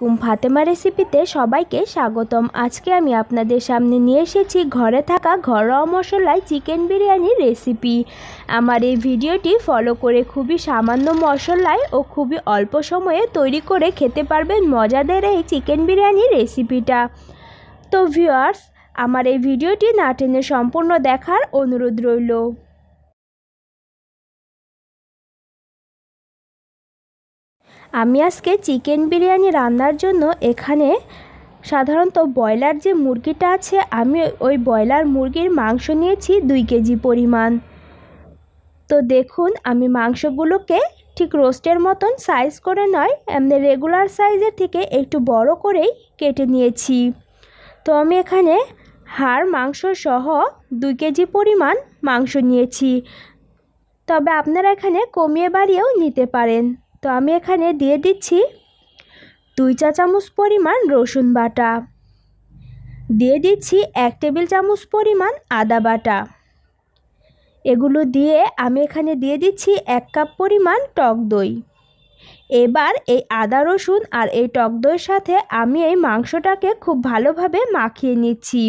কুম ফাতেমা রেসিপিতে সবাইকে স্বাগতম আজকে আমি আপনাদের সামনে নিয়ে এসেছি ঘরে থাকা ঘরোয়া মশলায় চিকেন বিরিয়ানির রেসিপি আমার এই ভিডিওটি ফলো করে খুবই সামান্য মশলায় ও খুবই অল্প সময়ে তৈরি করে খেতে পারবেন মজাদের এই চিকেন বিরিয়ানির রেসিপিটা তো ভিউয়ার্স আমার এই ভিডিওটি নাটেনে সম্পূর্ণ দেখার অনুরোধ রইল আমি আজকে চিকেন বিরিয়ানি রান্নার জন্য এখানে সাধারণত ব্রয়লার যে মুরগিটা আছে আমি ওই ব্রয়লার মুরগির মাংস নিয়েছি দুই কেজি পরিমাণ তো দেখুন আমি মাংসগুলোকে ঠিক রোস্টের মতন সাইজ করে নয় এমনি রেগুলার সাইজের থেকে একটু বড় করেই কেটে নিয়েছি তো আমি এখানে হাড় মাংস সহ দুই কেজি পরিমাণ মাংস নিয়েছি তবে আপনারা এখানে কমিয়ে বাড়িয়েও নিতে পারেন তো আমি এখানে দিয়ে দিচ্ছি দুই চা চামচ পরিমাণ রসুন বাটা দিয়ে দিচ্ছি এক টেবিল চামচ পরিমাণ আদা বাটা এগুলো দিয়ে আমি এখানে দিয়ে দিচ্ছি এক কাপ পরিমাণ টক দই এবার এই আদা রসুন আর এই টক দইয়ের সাথে আমি এই মাংসটাকে খুব ভালোভাবে মাখিয়ে নিচ্ছি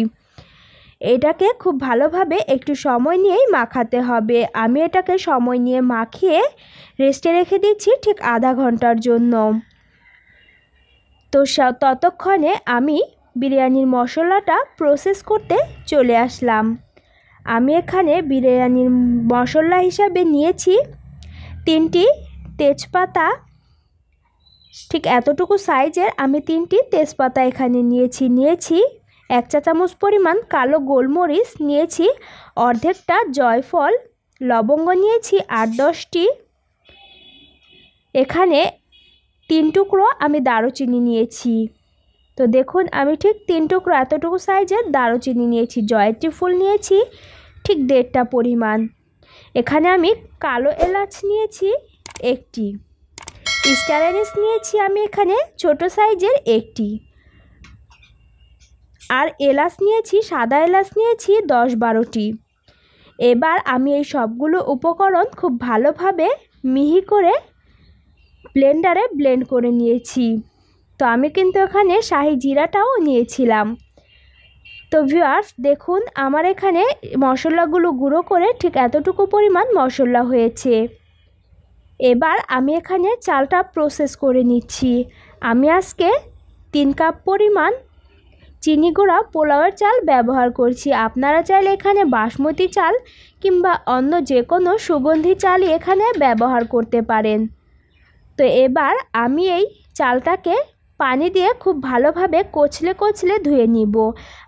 এটাকে খুব ভালোভাবে একটু সময় নিয়েই মাখাতে হবে আমি এটাকে সময় নিয়ে মাখিয়ে রেস্টে রেখে দিচ্ছি ঠিক আধা ঘন্টার জন্য তো ততক্ষণে আমি বিরিয়ানির মশলাটা প্রসেস করতে চলে আসলাম আমি এখানে বিরিয়ানির মশলা হিসাবে নিয়েছি তিনটি তেজপাতা ঠিক এতটুকু সাইজের আমি তিনটি তেজপাতা এখানে নিয়েছি নিয়েছি এক চা চামচ পরিমাণ কালো গোলমরিচ নিয়েছি অর্ধেকটা জয়ফল লবঙ্গ নিয়েছি আট দশটি এখানে তিন টুকরো আমি দারুচিনি নিয়েছি তো দেখুন আমি ঠিক তিন টুকরো এতটুকু সাইজের দারুচিনি নিয়েছি জয়ত্রী ফুল নিয়েছি ঠিক দেড়টা পরিমাণ এখানে আমি কালো এলাচ নিয়েছি একটি স্টারেনিস নিয়েছি আমি এখানে ছোট সাইজের একটি আর এলাচ নিয়েছি সাদা এলাচ নিয়েছি দশ বারোটি এবার আমি এই সবগুলো উপকরণ খুব ভালোভাবে মিহি করে ব্লেন্ডারে ব্লেন্ড করে নিয়েছি তো আমি কিন্তু এখানে শাহি জিরাটাও নিয়েছিলাম তো ভিউয়ার্স দেখুন আমার এখানে মশলাগুলো গুঁড়ো করে ঠিক এতটুকু পরিমাণ মশলা হয়েছে এবার আমি এখানে চালটা প্রসেস করে নিচ্ছি আমি আজকে তিন কাপ পরিমাণ চিনি গুঁড়া পোলাওয়ের চাল ব্যবহার করছি আপনারা চাইলে এখানে বাসমতি চাল কিংবা অন্য যে কোনো সুগন্ধি চালই এখানে ব্যবহার করতে পারেন তো এবার আমি এই চালটাকে পানি দিয়ে খুব ভালোভাবে কচলে কচলে ধুয়ে নিব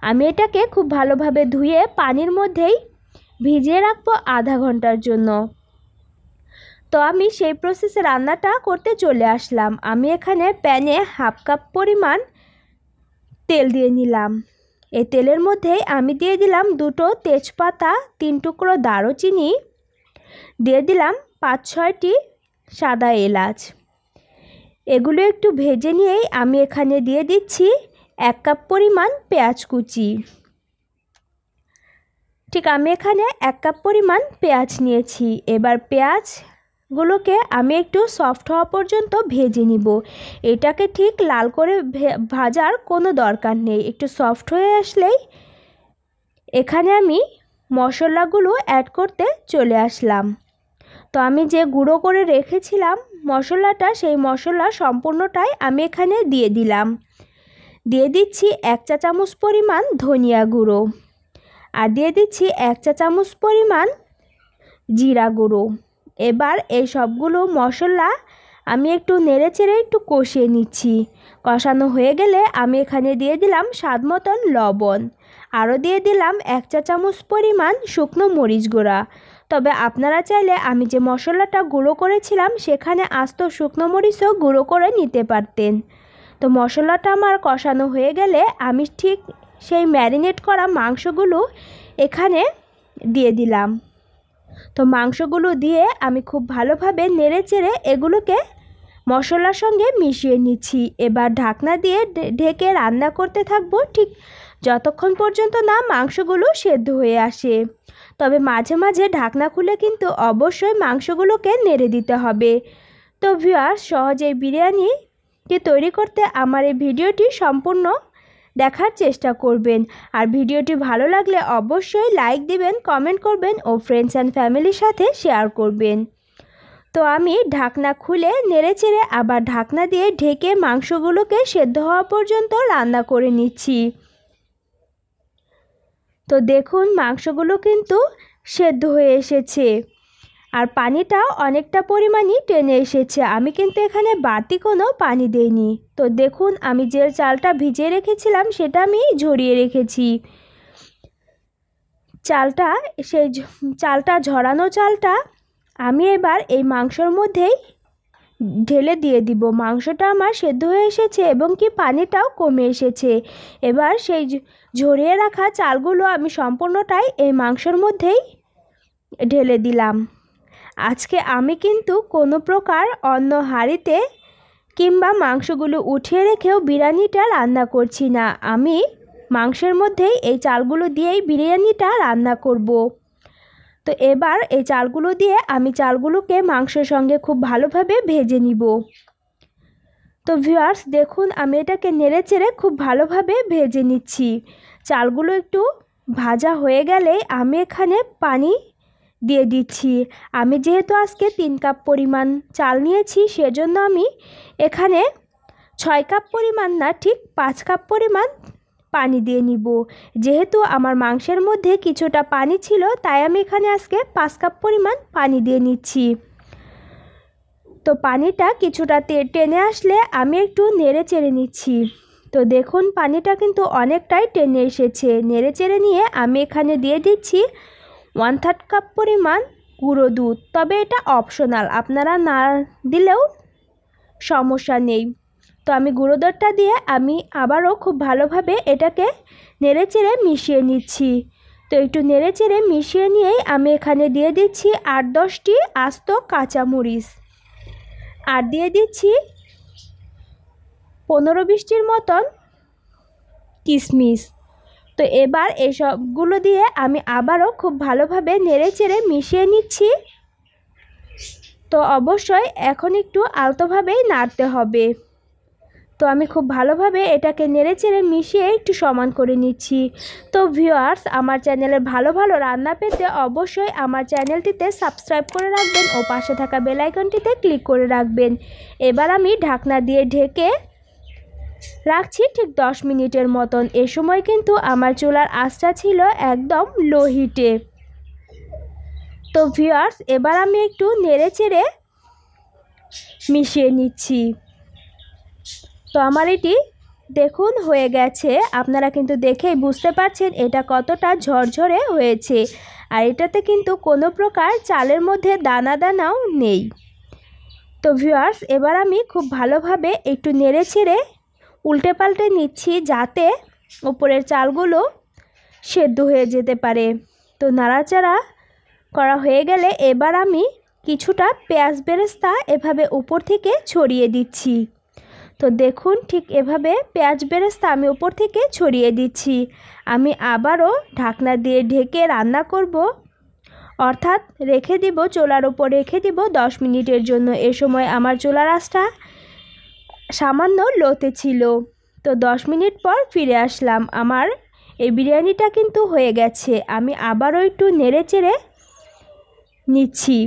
আমি এটাকে খুব ভালোভাবে ধুয়ে পানির মধ্যেই ভিজিয়ে রাখবো আধা ঘন্টার জন্য তো আমি সেই প্রসেসে রান্নাটা করতে চলে আসলাম আমি এখানে প্যানে হাফ কাপ পরিমাণ তেল দিয়ে নিলাম এই তেলের মধ্যে আমি দিয়ে দিলাম দুটো তেজপাতা তিন টুকরো দারুচিনি দিয়ে দিলাম পাঁচ ছয়টি সাদা এলাচ এগুলো একটু ভেজে নিয়েই আমি এখানে দিয়ে দিচ্ছি এক কাপ পরিমাণ পেঁয়াজ কুচি ঠিক আমি এখানে এক কাপ পরিমাণ পেঁয়াজ নিয়েছি এবার পেঁয়াজ গুলোকে আমি একটু সফট হওয়া পর্যন্ত ভেজে নিব এটাকে ঠিক লাল করে ভাজার কোনো দরকার নেই একটু সফট হয়ে আসলেই এখানে আমি মশলাগুলো অ্যাড করতে চলে আসলাম তো আমি যে গুঁড়ো করে রেখেছিলাম মশলাটা সেই মশলা সম্পূর্ণটাই আমি এখানে দিয়ে দিলাম দিয়ে দিচ্ছি এক চা চামচ পরিমাণ ধনিয়া গুঁড়ো আর দিয়ে দিচ্ছি এক চা চামচ পরিমাণ জিরা গুঁড়ো এবার এই সবগুলো মশলা আমি একটু নেড়ে চেড়ে একটু কষিয়ে নিচ্ছি কষানো হয়ে গেলে আমি এখানে দিয়ে দিলাম স্বাদ মতন লবণ আরও দিয়ে দিলাম এক চা চামচ পরিমাণ শুকনো মরিচ গুঁড়া তবে আপনারা চাইলে আমি যে মশলাটা গুঁড়ো করেছিলাম সেখানে আস্ত শুকনো মরিচও গুঁড়ো করে নিতে পারতেন তো মশলাটা আমার কষানো হয়ে গেলে আমি ঠিক সেই ম্যারিনেট করা মাংসগুলো এখানে দিয়ে দিলাম তো মাংসগুলো দিয়ে আমি খুব ভালোভাবে নেড়ে চেড়ে এগুলোকে মশলার সঙ্গে মিশিয়ে নিচ্ছি এবার ঢাকনা দিয়ে ঢেকে রান্না করতে থাকবো ঠিক যতক্ষণ পর্যন্ত না মাংসগুলো সেদ্ধ হয়ে আসে তবে মাঝে মাঝে ঢাকনা খুলে কিন্তু অবশ্যই মাংসগুলোকে নেড়ে দিতে হবে তো ভিউয়ার সহজে বিরিয়ানি তৈরি করতে আমার এই ভিডিওটি সম্পূর্ণ দেখার চেষ্টা করবেন আর ভিডিওটি ভালো লাগলে অবশ্যই লাইক দিবেন কমেন্ট করবেন ও ফ্রেন্ডস অ্যান্ড ফ্যামিলির সাথে শেয়ার করবেন তো আমি ঢাকনা খুলে নেড়েচেড়ে আবার ঢাকনা দিয়ে ঢেকে মাংসগুলোকে সেদ্ধ হওয়া পর্যন্ত রান্না করে নিচ্ছি তো দেখুন মাংসগুলো কিন্তু সেদ্ধ হয়ে এসেছে আর পানিটাও অনেকটা পরিমাণই টেনে এসেছে আমি কিন্তু এখানে বাড়তি কোনো পানি দেইনি তো দেখুন আমি যে চালটা ভিজিয়ে রেখেছিলাম সেটা আমি ঝরিয়ে রেখেছি চালটা সেই চালটা ঝরানো চালটা আমি এবার এই মাংসর মধ্যেই ঢেলে দিয়ে দিব মাংসটা আমার সেদ্ধ হয়ে এসেছে এবং কি পানিটাও কমে এসেছে এবার সেই ঝরিয়ে রাখা চালগুলো আমি সম্পূর্ণটাই এই মাংসর মধ্যেই ঢেলে দিলাম আজকে আমি কিন্তু কোনো প্রকার অন্য হাঁড়িতে কিংবা মাংসগুলো উঠিয়ে রেখেও বিরিয়ানিটা রান্না করছি না আমি মাংসের মধ্যেই এই চালগুলো দিয়েই বিরিয়ানিটা রান্না করব। তো এবার এই চালগুলো দিয়ে আমি চালগুলোকে মাংসের সঙ্গে খুব ভালোভাবে ভেজে নিব তো ভিউয়ার্স দেখুন আমি এটাকে নেড়ে চেড়ে খুব ভালোভাবে ভেজে নিচ্ছি চালগুলো একটু ভাজা হয়ে গেলে আমি এখানে পানি দিয়ে দিচ্ছি আমি যেহেতু আজকে তিন কাপ পরিমাণ চাল নিয়েছি সেজন্য আমি এখানে ছয় কাপ পরিমাণ না ঠিক পাঁচ কাপ পরিমাণ পানি দিয়ে নিব যেহেতু আমার মাংসের মধ্যে কিছুটা পানি ছিল তাই আমি এখানে আজকে পাঁচ কাপ পরিমাণ পানি দিয়ে নিচ্ছি তো পানিটা কিছুটা টেনে আসলে আমি একটু নেড়ে চেড়ে নিচ্ছি তো দেখুন পানিটা কিন্তু অনেকটাই টেনে এসেছে নেড়ে চেড়ে নিয়ে আমি এখানে দিয়ে দিচ্ছি ওয়ান থার্ড কাপ পরিমাণ গুঁড়ো দুধ তবে এটা অপশনাল আপনারা না দিলেও সমস্যা নেই তো আমি গুঁড়ো দুধটা দিয়ে আমি আবারও খুব ভালোভাবে এটাকে নেড়ে চেড়ে মিশিয়ে নিচ্ছি তো একটু নেড়ে চেড়ে মিশিয়ে নিয়েই আমি এখানে দিয়ে দিচ্ছি আট দশটি আস্ত কাঁচামরিচ আর দিয়ে দিচ্ছি পনেরো বিশটির মতন কিশমিশ তো এবার এসবগুলো দিয়ে আমি আবারও খুব ভালোভাবে নেড়ে চেড়ে মিশিয়ে নিচ্ছি তো অবশ্যই এখন একটু আলতোভাবেই নাড়তে হবে তো আমি খুব ভালোভাবে এটাকে নেড়ে চেড়ে মিশিয়ে একটু সমান করে নিচ্ছি তো ভিউয়ার্স আমার চ্যানেলের ভালো ভালো রান্না পেতে অবশ্যই আমার চ্যানেলটিতে সাবস্ক্রাইব করে রাখবেন ও পাশে থাকা বেলাইকনটিতে ক্লিক করে রাখবেন এবার আমি ঢাকনা দিয়ে ঢেকে রাখছি ঠিক দশ মিনিটের মতন এ সময় কিন্তু আমার চুলার আঁচটা ছিল একদম লো হিটে তো ভিউয়ার্স এবার আমি একটু নেড়ে চেড়ে মিশিয়ে নিচ্ছি তো আমার এটি দেখুন হয়ে গেছে আপনারা কিন্তু দেখেই বুঝতে পারছেন এটা কতটা ঝরঝরে হয়েছে আর এটাতে কিন্তু কোনো প্রকার চালের মধ্যে দানা দানাও নেই তো ভিউয়ার্স এবার আমি খুব ভালোভাবে একটু নেড়ে ছেড়ে উল্টে পাল্টে নিচ্ছি যাতে উপরের চালগুলো সেদ্ধ হয়ে যেতে পারে তো নাড়াচাড়া করা হয়ে গেলে এবার আমি কিছুটা পেঁয়াজ বেরেস্তা এভাবে উপর থেকে ছড়িয়ে দিচ্ছি তো দেখুন ঠিক এভাবে পেঁয়াজ বেরেস্তা আমি উপর থেকে ছড়িয়ে দিচ্ছি আমি আবারও ঢাকনা দিয়ে ঢেকে রান্না করব অর্থাৎ রেখে দিব চোলার উপর রেখে দিব 10 মিনিটের জন্য এ সময় আমার চোলার আঁচটা সামান্য লোতে ছিল তো দশ মিনিট পর ফিরে আসলাম আমার এই বিরিয়ানিটা কিন্তু হয়ে গেছে আমি আবারও একটু নেড়ে চেড়ে নিচ্ছি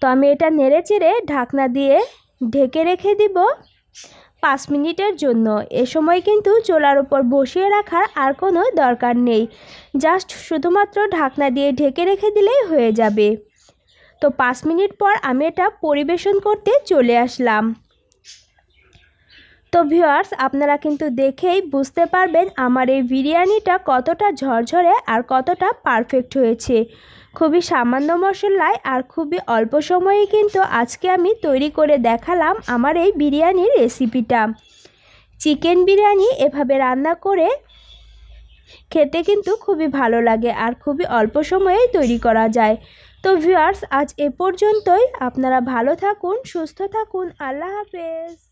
তো আমি এটা নেড়ে চেড়ে ঢাকনা দিয়ে ঢেকে রেখে দিব পাঁচ মিনিটের জন্য এ সময় কিন্তু চোলার উপর বসিয়ে রাখার আর কোনো দরকার নেই জাস্ট শুধুমাত্র ঢাকনা দিয়ে ঢেকে রেখে দিলেই হয়ে যাবে তো পাঁচ মিনিট পর আমি এটা পরিবেশন করতে চলে আসলাম তো ভিউয়ার্স আপনারা কিন্তু দেখেই বুঝতে পারবেন আমার এই বিরিয়ানিটা কতটা ঝরঝরে আর কতটা পারফেক্ট হয়েছে খুবই সামান্য মশলায় আর খুবই অল্প সময়ে কিন্তু আজকে আমি তৈরি করে দেখালাম আমার এই বিরিয়ানির রেসিপিটা চিকেন বিরিয়ানি এভাবে রান্না করে খেতে কিন্তু খুবই ভালো লাগে আর খুবই অল্প সময়েই তৈরি করা যায় তো ভিউয়ার্স আজ এ পর্যন্তই আপনারা ভালো থাকুন সুস্থ থাকুন আল্লাহ হাফেজ